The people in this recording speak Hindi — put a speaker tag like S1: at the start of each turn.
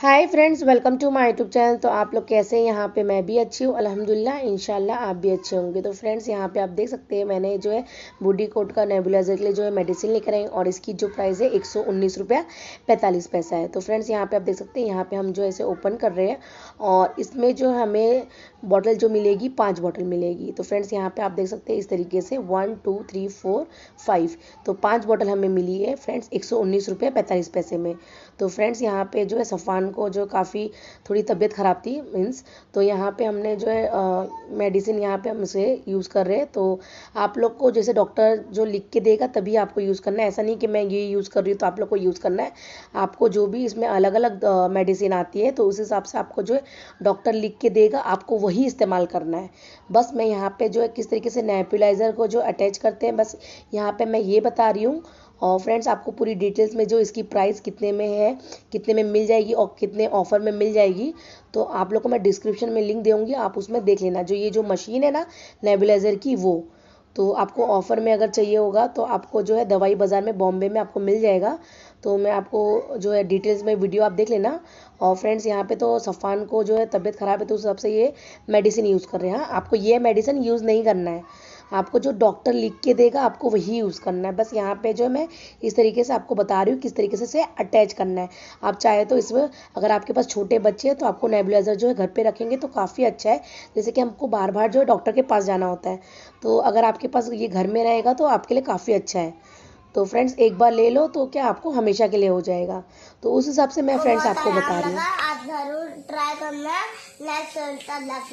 S1: hi friends welcome to my YouTube channel तो आप लोग कैसे हैं यहाँ पे मैं भी अच्छी हूँ अल्हम्दुलिल्लाह इनशाला आप भी अच्छे होंगे तो फ्रेंड्स यहाँ पे आप देख सकते हैं मैंने जो है बूडी कोट का नेबुलाइजर के लिए जो है मेडिसिन लेकर आई और इसकी जो प्राइस है एक सौ उन्नीस रुपया पैंतालीस पैसा है तो फ्रेंड्स यहाँ पर आप देख सकते हैं यहाँ पर हम जो ऐसे ओपन कर रहे हैं और इसमें जो हमें बॉटल जो मिलेगी पाँच बॉटल मिलेगी तो फ्रेंड्स यहाँ पर आप देख सकते हैं इस तरीके से one two three four five तो पाँच बॉटल हमें मिली है फ्रेंड्स एक सौ उन्नीस पैंतालीस पैसे में तो फ्रेंड्स यहाँ पर जो है सफ़ान मैम को जो काफ़ी थोड़ी तबीयत ख़राब थी मीन्स तो यहाँ पे हमने जो है मेडिसिन यहाँ पे हम उसे यूज़ कर रहे हैं तो आप लोग को जैसे डॉक्टर जो लिख के देगा तभी आपको यूज़ करना है ऐसा नहीं कि मैं ये यूज़ कर रही हूँ तो आप लोग को यूज़ करना है आपको जो भी इसमें अलग अलग मेडिसिन आती है तो उस हिसाब से आपको जो है डॉक्टर लिख के देगा आपको वही इस्तेमाल करना है बस मैं यहाँ पर जो है किस तरीके से नेपुलाइज़र को जो अटैच करते हैं बस यहाँ पर मैं ये बता रही हूँ और फ्रेंड्स आपको पूरी डिटेल्स में जो इसकी प्राइस कितने में है कितने में मिल जाएगी और कितने ऑफर में मिल जाएगी तो आप लोग को मैं डिस्क्रिप्शन में लिंक देंगी आप उसमें देख लेना जो ये जो मशीन है ना नेबुलाइज़र की वो तो आपको ऑफ़र में अगर चाहिए होगा तो आपको जो है दवाई बाज़ार में बॉम्बे में आपको मिल जाएगा तो मैं आपको जो है डिटेल्स में वीडियो आप देख लेना और फ्रेंड्स यहाँ पे तो सफ़ान को जो है तबीयत ख़राब है तो उस हिसाब से ये मेडिसिन यूज़ कर रहे हैं हाँ, आपको ये मेडिसिन यूज़ नहीं करना है आपको जो डॉक्टर लिख के देगा आपको वही यूज़ करना है बस यहाँ पे जो मैं इस तरीके से आपको बता रही हूँ किस तरीके से इसे अटैच करना है आप चाहे तो इसमें अगर आपके पास छोटे बच्चे हैं तो आपको नेबुलाइज़र जो है घर पर रखेंगे तो काफ़ी अच्छा है जैसे कि हमको बार बार जो है डॉक्टर के पास जाना होता है तो अगर आपके पास ये घर में रहेगा तो आपके लिए काफ़ी अच्छा है तो फ्रेंड्स एक बार ले लो तो क्या आपको हमेशा के लिए हो जाएगा तो उस हिसाब से मैं फ्रेंड्स तो आपको बता रही हूँ आप जरूर ट्राई करना